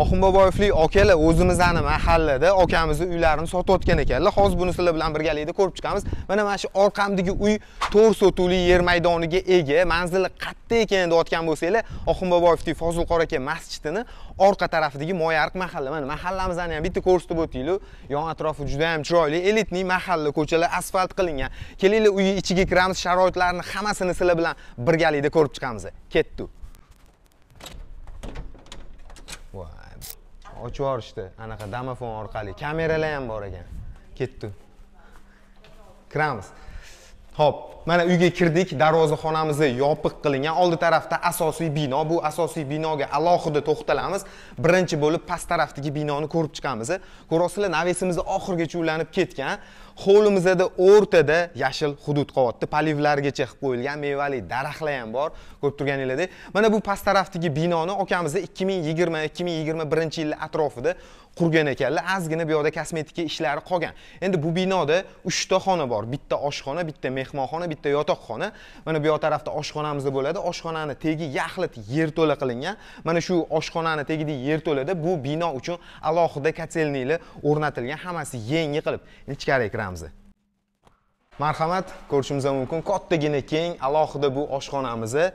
oxunboboyevlik okalar o'zimizni mahallada okamizni uylarini sotayotgan ekanlar hozir buni sizlar bilan birgalikda ko'rib chiqamiz mana mana shu orqamdagi uy to'r sotuvli yer maydoniga ega manzili qatta ekan deyotgan bo'lsanglar oxunboboyevdek fozilqor aka masjidini orqa tarafidagi moyariq mahalla mana mahallamizni ham bitta ko'rsatib o'tinglar yon atrofi juda ham chiroyli elitniy mahalla ko'chalar asfalt qilingan kelinglar uy ichiga kiramiz sharoitlarini hammasini sizlar bilan birgalikda ko'rib chiqamiz ketdi ochib yuborishdi anaqa domofon orqali kameralar ham bor ekan ketdi kiramiz ho'p mana uyga kirdik darvozaxonamizni yopiq qilingan oldi tarafda asosiy bino bu asosiy binoga alohida to'xtalamiz birinchi bo'lib past tarafdagi binoni ko'rib chiqamiz ko'ryapsizlar navesimizni oxirigacha ulanib ketgan hovlimizda o'rtada yashil hudud qolyapti polivlargacha qilib qo'yilgan mevali daraxtlar ham bor ko'rib turganinglardek mana bu past tarafdagi binoni okamizni ikki ming yigirma ikki ming yigirma birinchi yillar atrofida qurgan ekanlar ozgina bu yoqda kosmetika ishlari qolgan endi bu binoda uchta xona bor bitta oshxona bitta mehmonxona bitta yotoqxona mana bu yoq tarafda oshxonamiz bo'ladi oshxonani tegi yaxlit yerto'la qilingan mana shu oshxonani tagida yerto'lada bu bino uchun alohida kotselniklar o'rnatilgan hammasi yangi qilib ichkariga kiramiz marhamat ko'rishimiz mumkin kattagina keng alohida bu oshxonamizni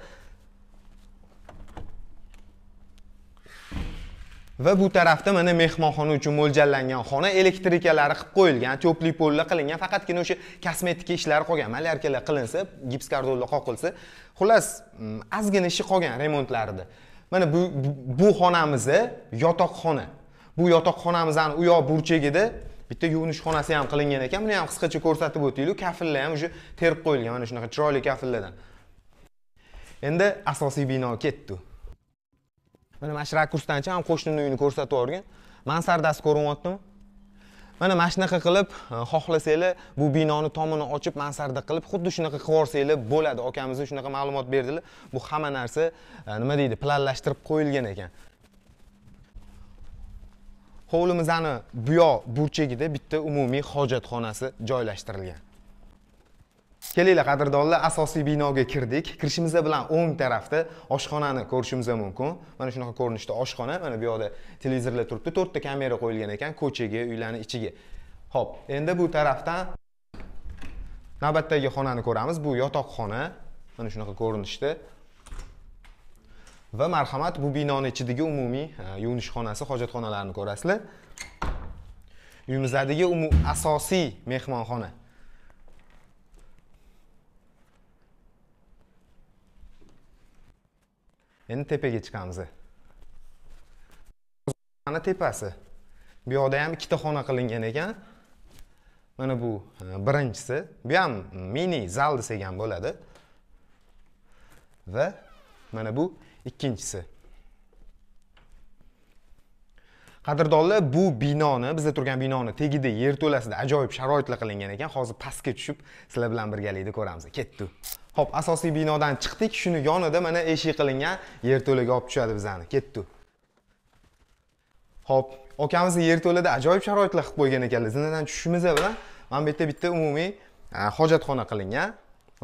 va bu tarafda mana mehmonxona uchun mo'ljallangan xona elektrikalari qilib qo'yilgan to'pli polli qilingan faqatgina o'sha kosmetika ishlari qolgan malyarkalar qilinsa gips kardonlar qoqilsa xullas mm, ozgina ishi qolgan remontlarida mana bu bu xonamizni yotoqxona bu yotoqxonamizni u yoq burchagida bitta yuvinish xonasi ham qilingan ekan buni ham qisqacha ko'rsatib o'taylik kafillar ham уже terib qo'yilgan mana shunaqa chiroyli kafillardan endi asosiy bino ketdi mana mana shu rakursdanchi ham qo'shnini uyini ko'rsatib yuborgan mansardasi ko'rinyaptimi mana mana shunaqa qilib e, xohlasanglar bu binoni tomini ochib mansarda qilib xuddi shunaqa qilib yuborsanglar bo'ladi akamiz shunaqa ma'lumot berdilar bu hamma narsa e, nima deydi planlashtirib qo'yilgan ekan hovlimizni buyoq burchagida bitta umumiy hojatxonasi joylashtirilgan kelinglar qadrdonlar asosiy binoga kirdik kirishimiz bilan o'ng tarafda oshxonani ko'rishimiz mumkin mana shunaqa ko'rinishda oshxona mana bu yoqda televizorlar turibdi to'rtta kamera qo'yilgan ekan ko'chaga uylarni ichiga ho'p endi bu tarafdan navbatdagi xonani ko'ramiz bu yotoqxona mana shunaqa ko'rinishda va marhamat bu binoni ichidagi umumiy yuvinish xonasi hojatxonalarini ko'rasizlar uyimizdagi asosiy mehmonxona endi tepaga chiqamiz xona tepasi bu yoqda ham ikkita xona qilingan ekan mana bu e, birinchisi bu ham mini zal desak ham bo'ladi va mana bu ikkinchisi qadrdonlar bu binoni bizda turgan binoni tagida yerto'lasida ajoyib sharoitlar qilingan ekan hozir pastga tushib sizlar bilan birgalikda ko'ramiz ketdi ho'p asosiy binodan chiqdik shuni yonida mana eshik qilingan yerto'laga olib tushadi bizani ketdi ho'p yer yerto'lada ajoyib sharoitlar qilib qo'ygan ekanlar zinadan tushishimiz bilan mana bu yerda bitta umumiy e, hojatxona qilingan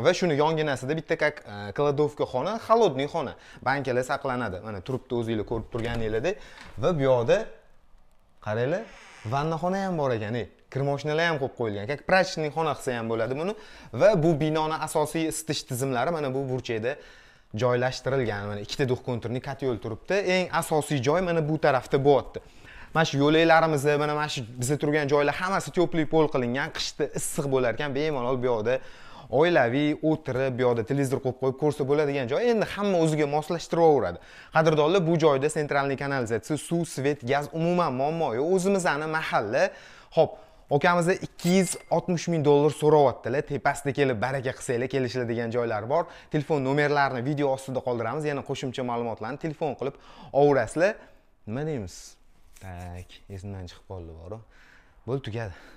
va shuni yonginasida bitta как кладовка e, xona холодный xona bankalar saqlanadi mana turibdi o'zinglar ko'rib turganingizdek va bu yoqda qaranglar vannaxona ham bor ekan e, kir moshinalar ham qo'yib qo'yilgan как прачечный xona qilsa ham bo'ladi buni va bu binoni asosiy isitish tizimlari mana bu burchakda joylashtirilgan mana ikkita duxkonturni kotlyol turibdi eng asosiy joy mana bu tarafda bo'lyapti mana shu yo'laklarimizni mana mana shu biza turgan joylar hammasi теплый pol qilingan qishda issiq bo'lar ekan bemalol bu yoqda oilaviy o'tirib bu yoqda televizor qo'yib qo'yib ko'rsa bo'ladigan joy endi hamma o'ziga moslashtiraveradi qadrdonlar bu joyda sentralniy kanalizatsiya suv svet gaz umuman muammo yo'q o'zimizni mahalla ho'p okamizdan ikki yuz oltmish ming dollar so'rayaptilar tepasida kelib baraka qilsanglar kelishiladigan degan joylar bor telefon nomerlarini video ostida qoldiramiz yana qo'shimcha ma'lumotlarni telefon qilib olaverasizlar nima deymiz tak esimdan chiqib qoldi boru bo'ldi tugadi